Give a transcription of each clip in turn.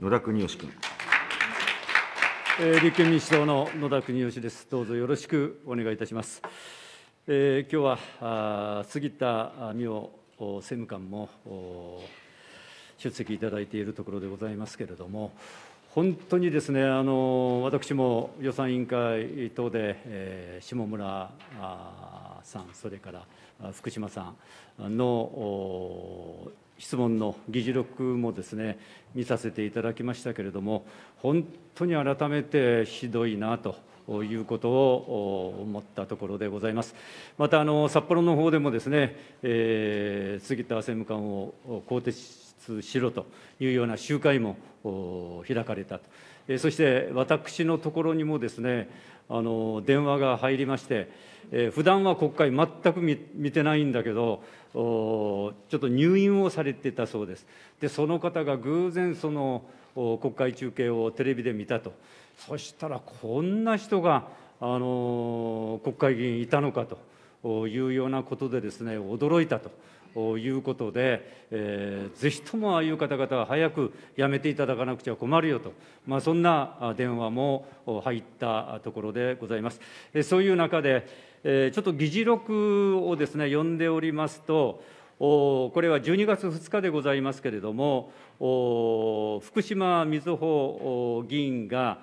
野田邦義君。立憲民主党の野田邦義です。どうぞよろしくお願いいたします。えー、今日は杉田水脈政務官も出席いただいているところでございますけれども、本当にですねあの私も予算委員会等で、えー、下村さん、それから福島さんの質問の議事録もですね見させていただきましたけれども、本当に改めてひどいなということを思ったところでございます。またあの札幌の方でもですね、えー、杉田政務官を更迭しろというような集会も開かれたと、えー、そして私のところにもですねあの電話が入りまして、えー、普段は国会全く見てないんだけどちょっと入院をされてたそうですでその方が偶然その国会中継をテレビで見たとそしたらこんな人があの国会議員いたのかというようなことでですね驚いたと。ということで、えー、ぜひともああいう方々は早く辞めていただかなくちゃ困るよと、まあ、そんな電話も入ったところでございます。えそういう中で、えちょっと議事録をですね読んでおりますと、これは12月2日でございますけれども、福島みずほ議員が、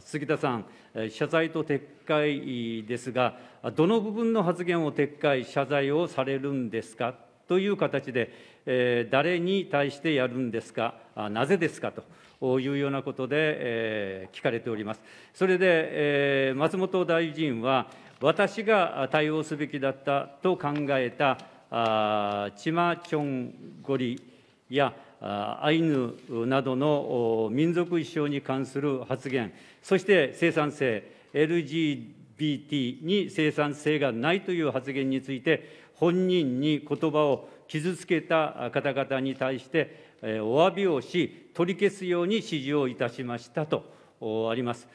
杉田さん、謝罪と撤回ですが、どの部分の発言を撤回、謝罪をされるんですかという形で、えー、誰に対してやるんですか、なぜですかというようなことで、えー、聞かれております。それで、えー、松本大臣は、私が対応すべきだったと考えたあチマチョンゴリや、アイヌなどの民族衣装に関する発言、そして生産性、LGBT に生産性がないという発言について、本人に言葉を傷つけた方々に対して、お詫びをし、取り消すように指示をいたしましたと。あります。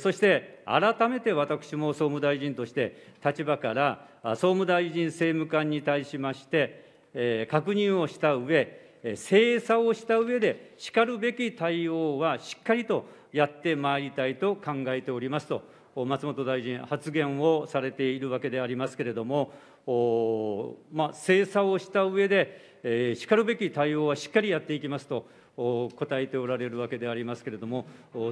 そして改めて私も総務大臣として立場から総務大臣政務官に対しまして確認をした上精査をした上で、しかるべき対応はしっかりとやってまいりたいと考えておりますと、松本大臣、発言をされているわけでありますけれども、まあ、精査をした上で、えー、しかるべき対応はしっかりやっていきますと答えておられるわけでありますけれども、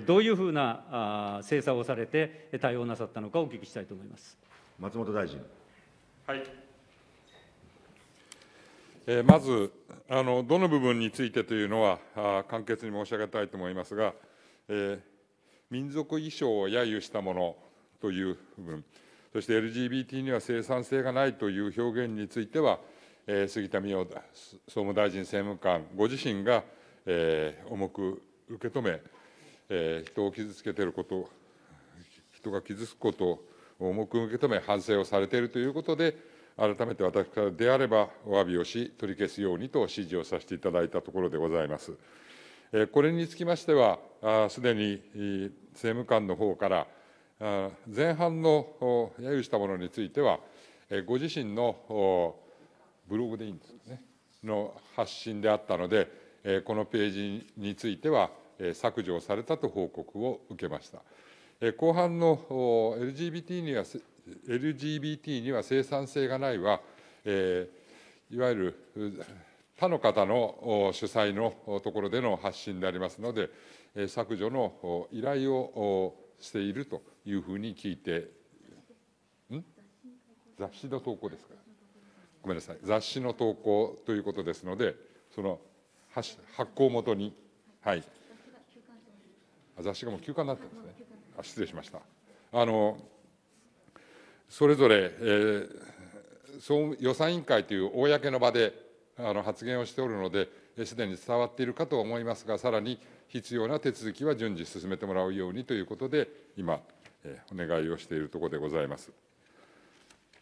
どういうふうな精査をされて対応なさったのか、お聞きしたいと思います松本大臣。はいえまずあの、どの部分についてというのはあ簡潔に申し上げたいと思いますが、え民族衣装を揶揄したものという部分、そして LGBT には生産性がないという表現については、え杉田水脈総務大臣政務官ご自身が、え重く受け止め、え人を傷つけていること、人が傷つくことを重く受け止め、反省をされているということで、改めて私からであればお詫びをし、取り消すようにと指示をさせていただいたところでございます。これにつきましては、すでに政務官の方から、前半の揶揄したものについては、ご自身のブログでいいんですね、の発信であったので、このページについては削除されたと報告を受けました。後半の LGBT には LGBT には生産性がないは、えー、いわゆる他の方の主催のところでの発信でありますので、削除の依頼をしているというふうに聞いて、ん雑誌の投稿ですか、ごめんなさい、雑誌の投稿ということですので、その発行元に、はい、雑誌がもう休刊になってるんですね。あ失礼しましたあのそれぞれ、えー、総予算委員会という公の場であの発言をしておるので、すでに伝わっているかと思いますが、さらに必要な手続きは順次進めてもらうようにということで、今、えー、お願いをしているところでございます。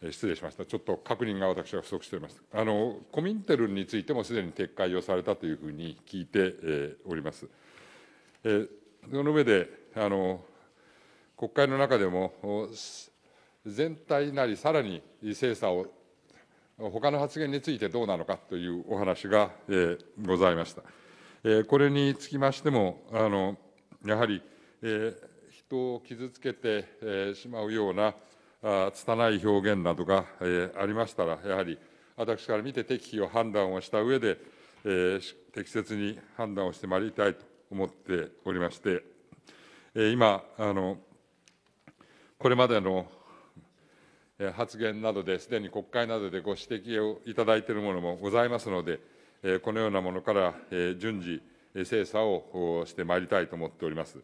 えー、失礼しました、ちょっと確認が私は不足しております。あのコミンテルについてもすでに撤回をされたというふうに聞いて、えー、おります。えー、その上であの国会の中でも全体なり、さらに精査を、他の発言についてどうなのかというお話が、えー、ございました。えー、これにつきましても、あのやはり、えー、人を傷つけて、えー、しまうような、あ拙い表現などが、えー、ありましたら、やはり私から見て適宜を判断をした上で、えー、適切に判断をしてまいりたいと思っておりまして、えー、今あの、これまでの発言などで、すでに国会などでご指摘をいただいているものもございますので、このようなものから順次、精査をしてまいりたいと思っております。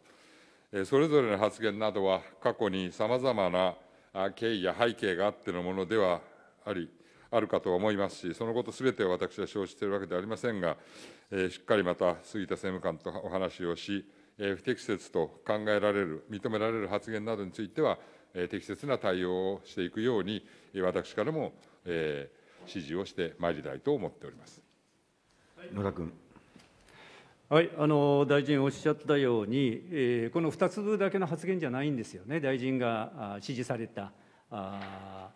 それぞれの発言などは、過去にさまざまな経緯や背景があってのものではあり、あるかと思いますし、そのことすべてを私は承知しているわけではありませんが、しっかりまた杉田政務官とお話をし、不適切と考えられる、認められる発言などについては、適切な対応をしていくように、私からも指示をしてまいりたいと思っております野田君。はい、あの大臣おっしゃったように、えこの2つだけの発言じゃないんですよね、大臣が指示された、あ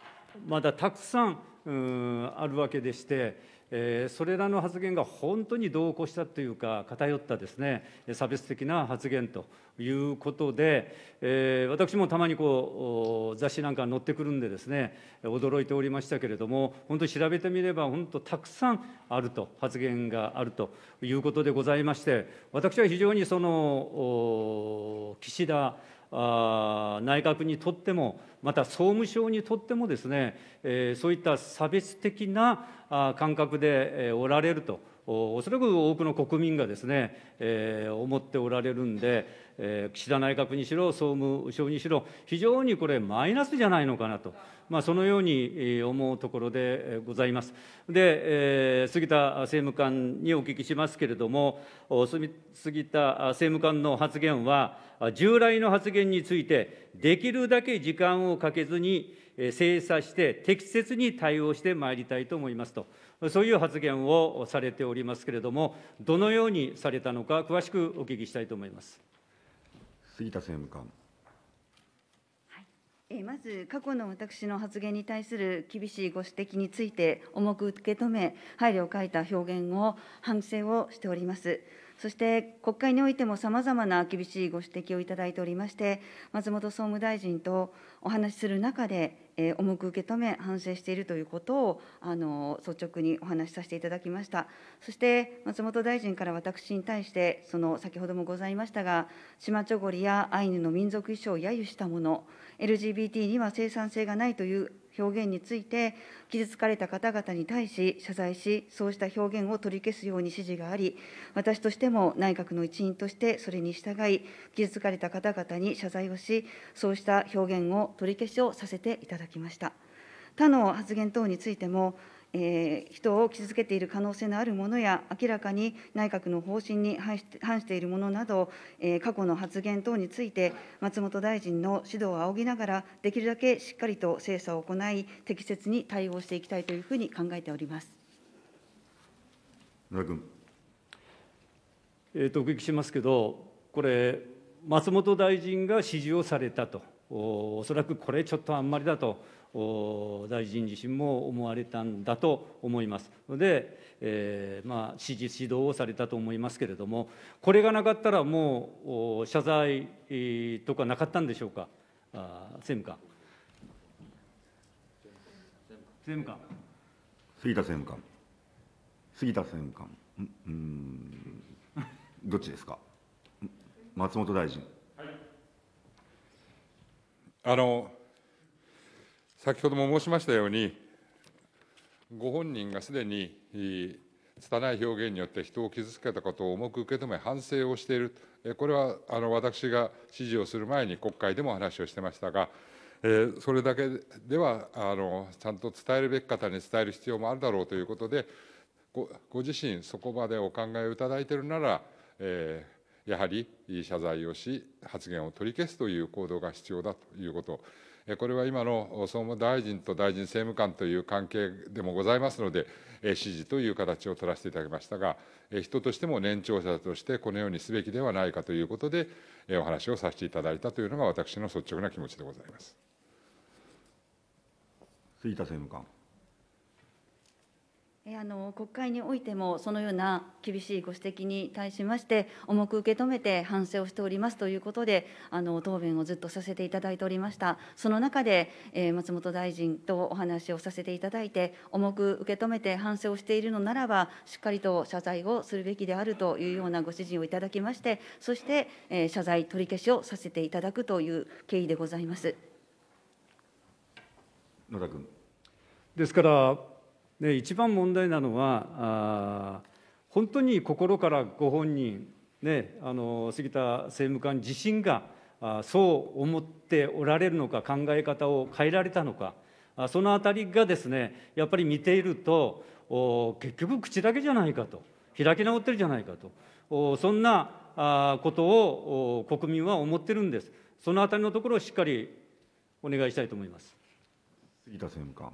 まだたくさんあるわけでして、えー、それらの発言が本当に同行したというか、偏ったですね差別的な発言ということで、えー、私もたまにこう雑誌なんか載ってくるんで、ですね驚いておりましたけれども、本当、調べてみれば、本当、たくさんあると、発言があるということでございまして、私は非常にその岸田あ内閣にとってもまた総務省にとってもですね、えそういった差別的なあ感覚でおられると。おそらく多くの国民がですね、えー、思っておられるんで、えー、岸田内閣にしろ、総務省にしろ、非常にこれ、マイナスじゃないのかなと、まあ、そのように思うところでございます。で、えー、杉田政務官にお聞きしますけれども、杉田政務官の発言は、従来の発言について、できるだけ時間をかけずに、精査して適切に対応してまいりたいと思いますと、そういう発言をされておりますけれども、どのようにされたのか、詳しくお聞きしたいと思います杉田政務官。まず、過去の私の発言に対する厳しいご指摘について、重く受け止め、配慮を欠いた表現を反省をしております。そして国会においてもさまざまな厳しいご指摘をいただいておりまして、松本総務大臣とお話しする中で、えー、重く受け止め、反省しているということをあの率直にお話しさせていただきました。そして、松本大臣から私に対して、その先ほどもございましたが、島ちょごりやアイヌの民族衣装を揶揄したもの、LGBT には生産性がないという表現について、傷つかれた方々に対し謝罪し、そうした表現を取り消すように指示があり、私としても内閣の一員としてそれに従い、傷つかれた方々に謝罪をし、そうした表現を取り消しをさせていただきました。他の発言等についても、えー、人を傷つけている可能性のあるものや、明らかに内閣の方針に反しているものなど、えー、過去の発言等について、松本大臣の指導を仰ぎながら、できるだけしっかりと精査を行い、適切に対応していきたいというふうに考えております。君。えー、とお聞きしますけど、これ、松本大臣が指示をされたと、おそらくこれ、ちょっとあんまりだと。大臣自身も思われたんだと思いますで、えー、まあ、指示指導をされたと思いますけれども、これがなかったらもう謝罪とかなかったんでしょうか、あ政務官。政務官。杉田政務官。杉田政務官。うん、どっちですか。松本大臣。はい、あの。先ほども申しましたように、ご本人がすでに拙い表現によって人を傷つけたことを重く受け止め、反省をしている、これはあの私が指示をする前に国会でも話をしてましたが、えそれだけではあのちゃんと伝えるべき方に伝える必要もあるだろうということで、ごご自身、そこまでお考えをいただいているなら、えー、やはり謝罪をし、発言を取り消すという行動が必要だということ。これは今の総務大臣と大臣政務官という関係でもございますので、指示という形を取らせていただきましたが、人としても年長者としてこのようにすべきではないかということで、お話をさせていただいたというのが私の率直な気持ちでございます。杉田政務官。あの国会においても、そのような厳しいご指摘に対しまして、重く受け止めて反省をしておりますということで、あの答弁をずっとさせていただいておりました、その中で、えー、松本大臣とお話をさせていただいて、重く受け止めて反省をしているのならば、しっかりと謝罪をするべきであるというようなご指示をいただきまして、そして、えー、謝罪取り消しをさせていただくという経緯でございます野田君。ですからで一番問題なのは本当に心からご本人、ね、あの杉田政務官自身がそう思っておられるのか考え方を変えられたのかそのあたりがですねやっぱり見ていると結局口だけじゃないかと開き直ってるじゃないかとそんなことを国民は思ってるんですそのあたりのところをしっかりお願いしたいと思います杉田政務官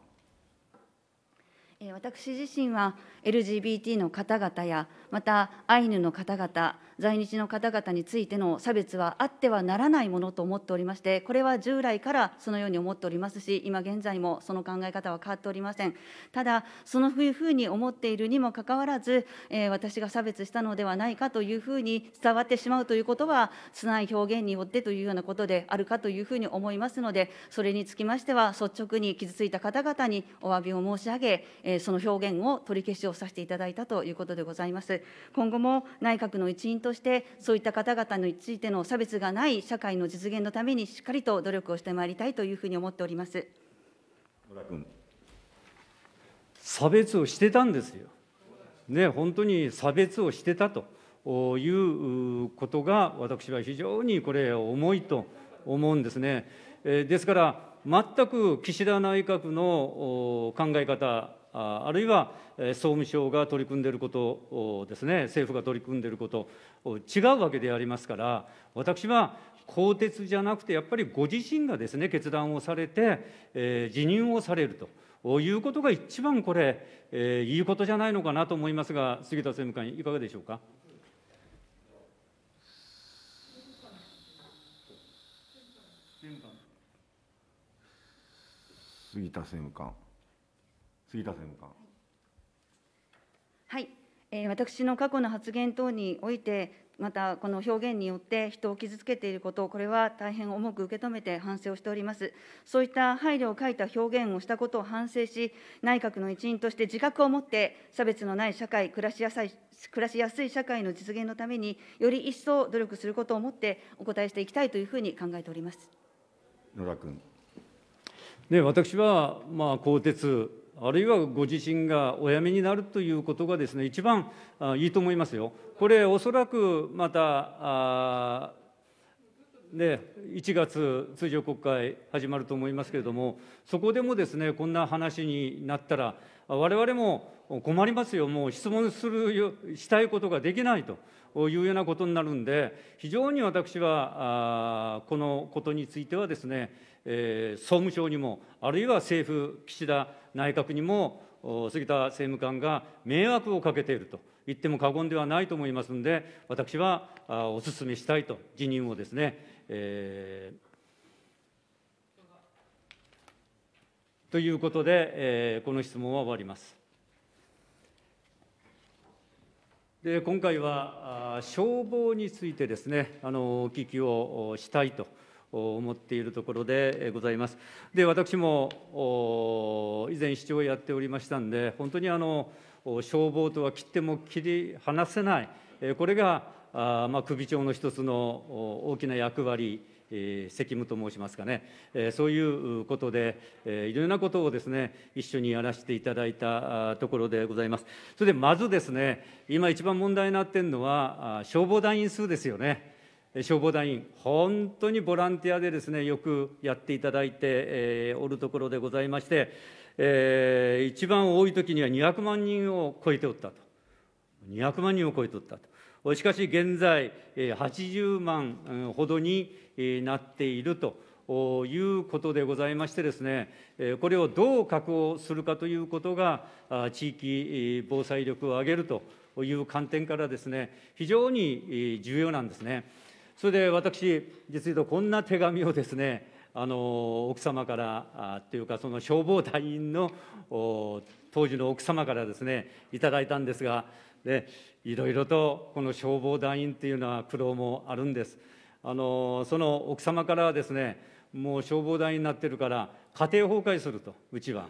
私自身は LGBT の方々やまたアイヌの方々在日の方々についての差別はあってはならないものと思っておりまして、これは従来からそのように思っておりますし、今現在もその考え方は変わっておりません。ただ、そのふうに思っているにもかかわらず、えー、私が差別したのではないかというふうに伝わってしまうということは、つない表現によってというようなことであるかというふうに思いますので、それにつきましては、率直に傷ついた方々にお詫びを申し上げ、えー、その表現を取り消しをさせていただいたということでございます。今後も内閣の一員としてそういった方々についての差別がない社会の実現のためにしっかりと努力をしてまいりたいというふうに思っております野田君差別をしてたんですよ。ね、本当に差別をしてたということが私は非常にこれ重いと思うんですね。ですから全く岸田内閣の考え方あるいは総務省が取り組んでいることですね、政府が取り組んでいること、違うわけでありますから、私は更迭じゃなくて、やっぱりご自身がですね、決断をされて、えー、辞任をされると。いうことが一番これ、えー、いいことじゃないのかなと思いますが、杉田政務官、いかがでしょうか。杉田政務官。杉田政務官。はい、えー、私の過去の発言等において、またこの表現によって人を傷つけていること、これは大変重く受け止めて反省をしております。そういった配慮を書いた表現をしたことを反省し、内閣の一員として自覚を持って、差別のない社会、暮らしやすい暮らしやすい社会の実現のために、より一層努力することをもってお答えしていきたいというふうに考えております野田君。ね、私は、まあ、更迭あるいはご自身がお辞めになるということがですね一番いいと思いますよ。これおそらくまたね、1月、通常国会始まると思いますけれども、そこでもですねこんな話になったら、われわれも困りますよ、もう質問するしたいことができないというようなことになるんで、非常に私は、このことについてはですね、えー、総務省にも、あるいは政府、岸田内閣にも、杉田政務官が迷惑をかけていると言っても過言ではないと思いますので、私はお勧めしたいと、辞任をですね、えー、ということで、えー、この質問は終わります。で今回は消防についてですねあのお聞きをしたいと思っているところでございます。で私も以前市長をやっておりましたんで本当にあの消防とは切っても切り離せないこれがあまあ、首長の一つの大きな役割え責務と申しますかね、えそういうことで、えいろいろなことをですね一緒にやらせていただいたところでございます。それでまずですね今一番問題になっているのは消防団員数ですよね。消防団員、本当にボランティアでですねよくやっていただいて、えー、おるところでございまして、えー、一番多い時には200万人を超えておったと、200万人を超えておったと、しかし現在、80万ほどになっていると。いうことでございましてですね、これをどう確保するかということが、地域防災力を上げるという観点からですね、非常に重要なんですね。それで私、実はこんな手紙をですね、あの奥様からというか、その消防隊員の当時の奥様からですね、いただいたんですが、でいろいろとこの消防団員というのは苦労もあるんです。あのその奥様からはですね、もう消防団員になってるから、家庭崩壊すると、うちは。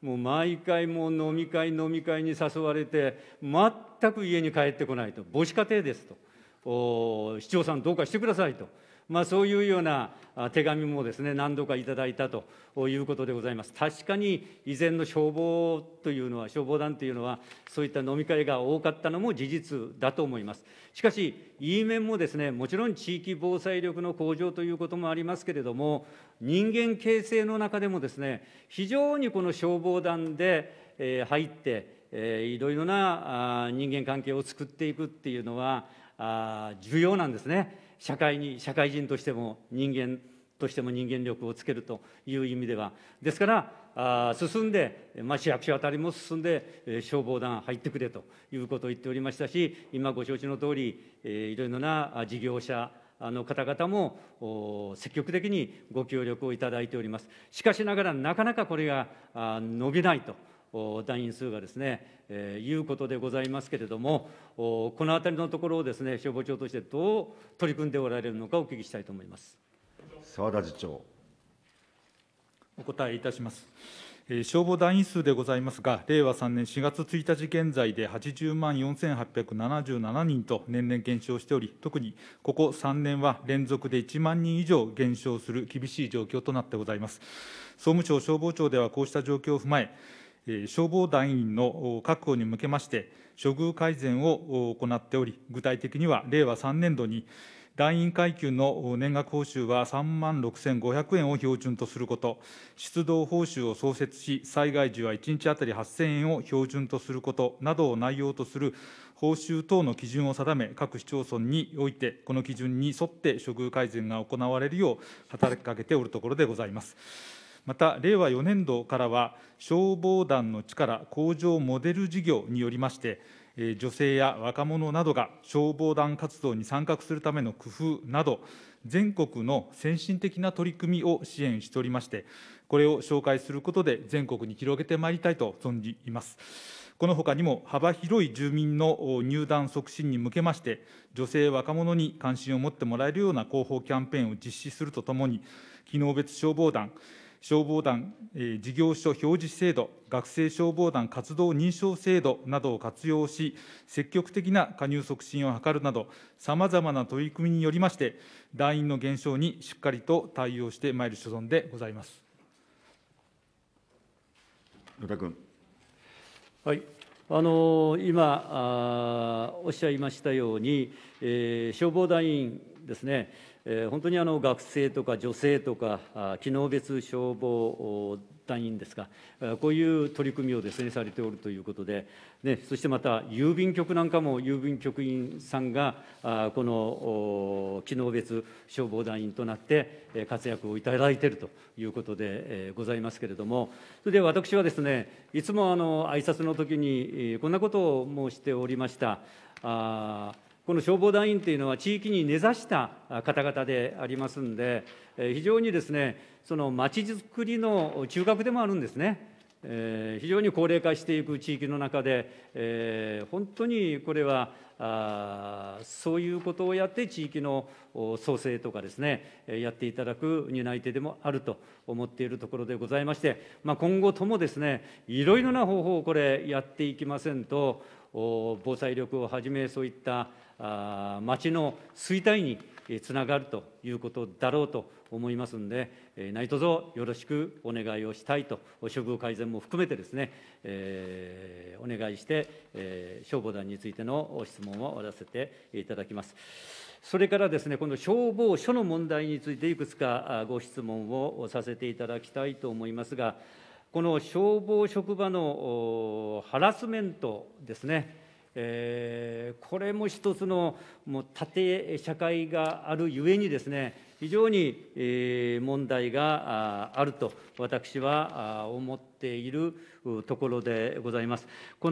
もう毎回もう飲み会飲み会に誘われて全く家に帰ってこないと母子家庭ですと市長さん、どうかしてくださいと、まあ、そういうような手紙もです、ね、何度かいただいたということでございます。確かに以前の消防というのは、消防団というのは、そういった飲み会が多かったのも事実だと思います。しかし、いい面もです、ね、もちろん地域防災力の向上ということもありますけれども、人間形成の中でもです、ね、非常にこの消防団で、入って、いろいろな人間関係を作っていくっていうのは、あ重要なんですね社会に社会人としても人間としても人間力をつけるという意味ではですからあ進んで、まあ、市役所あたりも進んで、えー、消防団入ってくれということを言っておりましたし今ご承知の通り、えー、いろいろな事業者の方々も積極的にご協力をいただいております。しかしながら、なかなかこれが伸びないと。団員数がですね、えー、いうことでございますけれども、このあたりのところをですね、消防庁としてどう取り組んでおられるのかお聞きしたいと思います。澤田次長。お答えいたします。消防団員数でございますが、令和3年4月1日現在で80万4877人と年々減少しており、特にここ3年は連続で1万人以上減少する厳しい状況となってございます。総務省消防庁ではこうした状況を踏まえ、消防団員の確保に向けまして、処遇改善を行っており、具体的には令和3年度に、団員階級の年額報酬は3万6500円を標準とすること、出動報酬を創設し、災害時は1日当たり8000円を標準とすることなどを内容とする報酬等の基準を定め、各市町村において、この基準に沿って処遇改善が行われるよう働きかけておるところでございます。また令和4年度からは消防団の力向上モデル事業によりまして女性や若者などが消防団活動に参画するための工夫など全国の先進的な取り組みを支援しておりましてこれを紹介することで全国に広げてまいりたいと存じます。このほかにも幅広い住民の入団促進に向けまして、女性、若者に関心を持ってもらえるような広報キャンペーンを実施するとともに、機能別消防団、消防団、え事業所表示制度、学生消防団活動認証制度などを活用し、積極的な加入促進を図るなど、さまざまな取り組みによりまして、団員の減少にしっかりと対応してまいる所存でございます。野田君。はい、あの今あ、おっしゃいましたように、えー、消防団員ですね、本当にあの学生とか女性とか、機能別消防団員ですか、こういう取り組みをですねされておるということで、ね、そしてまた郵便局なんかも、郵便局員さんが、この機能別消防団員となって、活躍をいただいているということでございますけれども、それで私はですね、いつもあの挨拶の時に、こんなことを申しておりました。あこの消防団員というのは地域に根ざした方々でありますんで、非常にですね、そのまちづくりの中核でもあるんですね。えー、非常に高齢化していく地域の中で、えー、本当にこれはあそういうことをやって地域の創生とかですねやっていただく担い手でもあると思っているところでございまして、まあ、今後ともですねいろいろな方法をこれやっていきませんと防災力をはじめそういった町の衰退につながるということだろうと思いますんで、何卒よろしくお願いをしたいと、処遇改善も含めてですね、えお願いして、え消防団についての質問を終わらせていただきます。それからですね、この消防署の問題について、いくつかご質問をさせていただきたいと思いますが、この消防職場のハラスメントですね。えー、これも一つのもう縦社会があるゆえにですね非常に、問題があると私は思っているところでございます。こ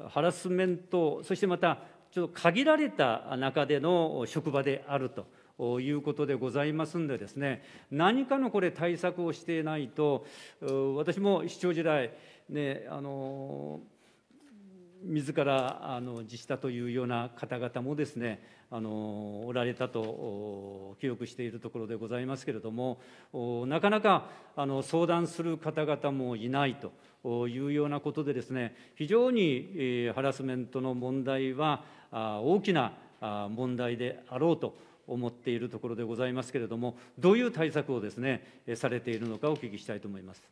のハラスメントそしてまたちょっと限られた中での職場であると。いうことでございますんでですね何かのこれ対策をしていないと私も市長時代ねあの自らあの自したというような方々もですねあのおられたと記憶しているところでございますけれどもなかなかあの相談する方々もいないというようなことでですね非常に、えー、ハラスメントの問題は大きな問題であろうと思っているところでございますけれどもどういう対策をですねされているのかお聞きしたいと思います。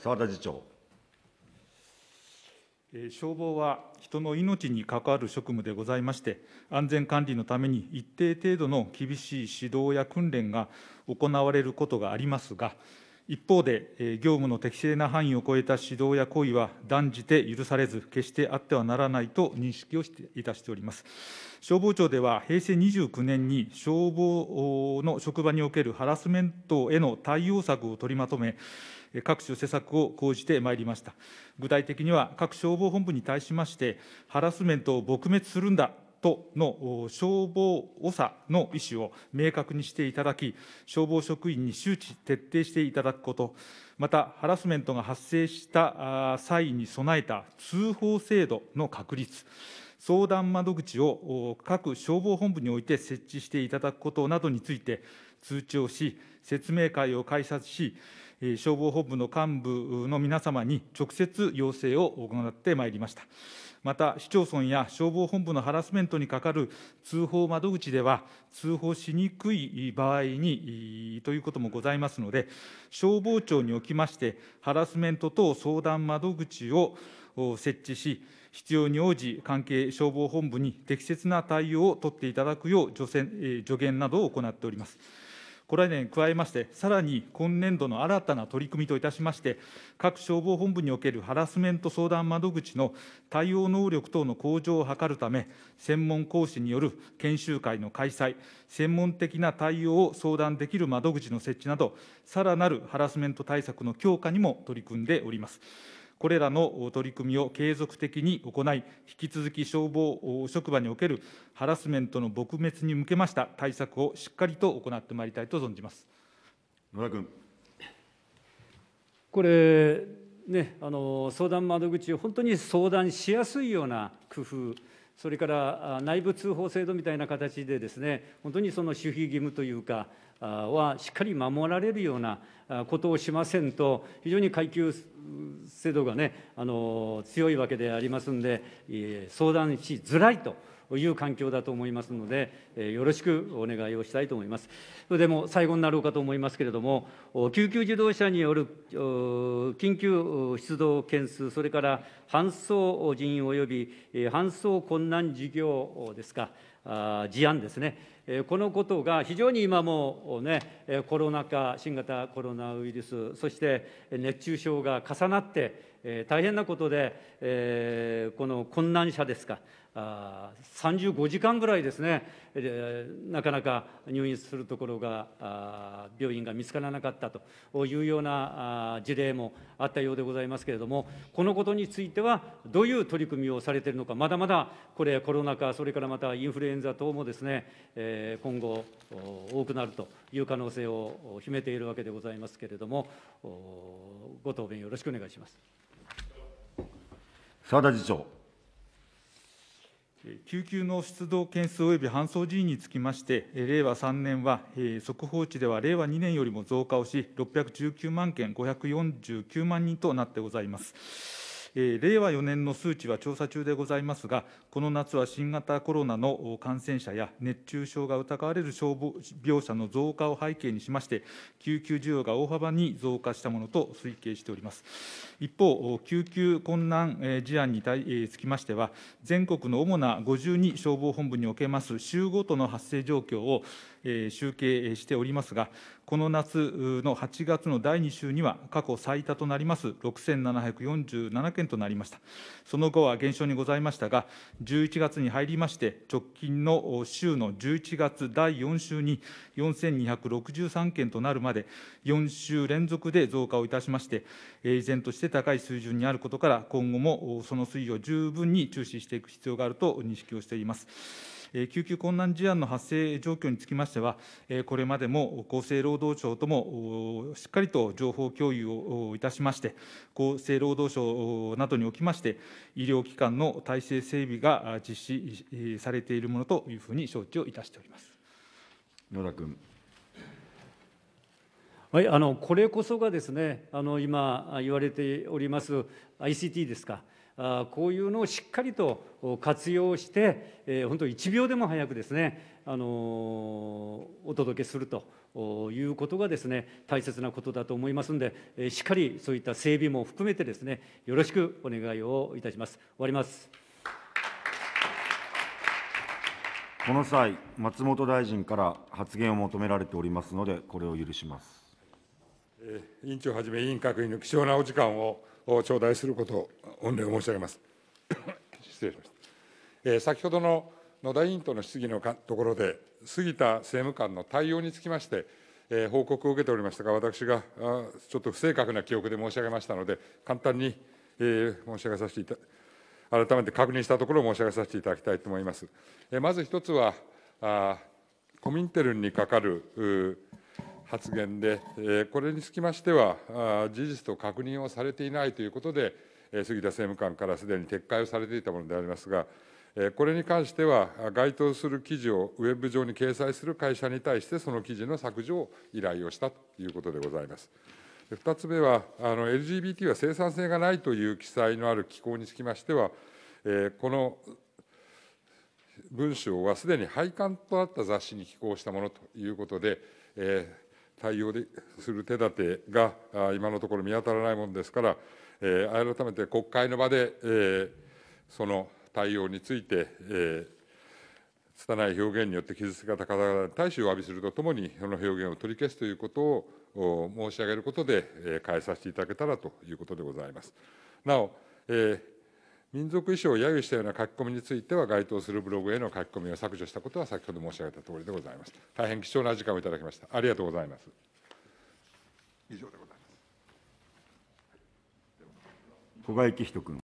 沢田次長消防は人の命に関わる職務でございまして、安全管理のために一定程度の厳しい指導や訓練が行われることがありますが、一方で、業務の適正な範囲を超えた指導や行為は断じて許されず、決してあってはならないと認識をいたしております。消防庁では、平成29年に消防の職場におけるハラスメントへの対応策を取りまとめ、各種施策を講じてまいりました。具体的には、各消防本部に対しまして、ハラスメントを撲滅するんだとの消防長の意思を明確にしていただき、消防職員に周知徹底していただくこと、またハラスメントが発生した際に備えた通報制度の確立、相談窓口を各消防本部において設置していただくことなどについて通知をし、説明会を開催し、消防本部の幹部の皆様に直接要請を行ってまいりました。また、市町村や消防本部のハラスメントに係る通報窓口では、通報しにくい場合にということもございますので、消防庁におきまして、ハラスメント等相談窓口を設置し、必要に応じ、関係消防本部に適切な対応を取っていただくよう助言などを行っております。ご来年に加えまして、さらに今年度の新たな取り組みといたしまして、各消防本部におけるハラスメント相談窓口の対応能力等の向上を図るため、専門講師による研修会の開催、専門的な対応を相談できる窓口の設置など、さらなるハラスメント対策の強化にも取り組んでおります。これらの取り組みを継続的に行い、引き続き消防職場におけるハラスメントの撲滅に向けました対策をしっかりと行ってまいりたいと存じます野田君。これね、あの相談窓口本当に相談しやすいような工夫、それから内部通報制度みたいな形でです、ね、本当にその守秘義務というか、はしっかり守られるようなことをしませんと、非常に階級制度がね、あの強いわけでありますんで、相談しづらいと。いう環境だと思いますので、よろしくお願いをしたいと思います。それでも最後になろうかと思いますけれども、救急自動車による緊急出動件数、それから搬送人員及び搬送困難事業ですか、事案ですね、このことが非常に今も、ね、コロナ禍、新型コロナウイルス、そして熱中症が重なって、大変なことで、この困難者ですか、あ35時間ぐらいですね、なかなか入院するところが、病院が見つからなかったというような事例もあったようでございますけれども、このことについては、どういう取り組みをされているのか、まだまだこれ、コロナ禍、それからまたインフルエンザ等もですね、え今後、多くなるという可能性を秘めているわけでございますけれども、ご答弁よろしくお願いします。澤田次長救急の出動件数および搬送人員につきまして、令和3年は、速報値では令和2年よりも増加をし、619万件、549万人となってございます。令和4年の数値は調査中でございますが、この夏は新型コロナの感染者や熱中症が疑われる傷病者の増加を背景にしまして、救急需要が大幅に増加したものと推計しております。一方、救急困難事案につきましては、全国の主な52消防本部におけます週ごとの発生状況を、集計しておりますが、この夏の8月の第2週には、過去最多となります6747件となりました。その後は減少にございましたが、11月に入りまして、直近の週の11月第4週に4263件となるまで、4週連続で増加をいたしまして、依然として高い水準にあることから、今後もその推移を十分に注視していく必要があると認識をしています。救急困難事案の発生状況につきましては、これまでも厚生労働省ともしっかりと情報共有をいたしまして、厚生労働省などにおきまして、医療機関の体制整備が実施されているものというふうに承知をいたしております野田君。はい、あのこれこそがですねあの今言われております ICT ですかこういうのをしっかりと活用して、本当、1秒でも早くですね、あのお届けすると。いうことがですね大切なことだと思いますので、えしっかりそういった整備も含めて、ですねよろしくお願いをいたします。終わりますこの際、松本大臣から発言を求められておりますので、これを許します。え委員長はじめ、委員各員の貴重なお時間をを頂戴することを御礼申し上げます。失礼しました。えー、先ほどの野田委員との質疑のところで、杉田政務官の対応につきまして、えー、報告を受けておりましたが、私があちょっと不正確な記憶で申し上げましたので、簡単に、えー、申し上げさせていた改めて確認したところを申し上げさせていただきたいと思います。えー、まず一つはあコミンテルンにかかる発言で、これにつきましては、事実と確認をされていないということで、杉田政務官からすでに撤回をされていたものでありますが、これに関しては、該当する記事をウェブ上に掲載する会社に対して、その記事の削除を依頼をしたということでございます。2つ目は、LGBT は生産性がないという記載のある機構につきましては、この文章はすでに廃刊となった雑誌に寄稿したものということで、え対応する手立てが今のところ見当たらないものですから、え改めて国会の場で、えその対応について、え拙い表現によって傷つけた方々に対しお詫びするとともに、その表現を取り消すということを申し上げることで、え変えさせていただけたらということでございます。なお、えー、民族衣装を揶揄したような書き込みについては、該当するブログへの書き込みを削除したことは、先ほど申し上げたとおりでございます。大変貴重な時間をいただきました。ありがとうございます。以上でございます。小林貴仁君。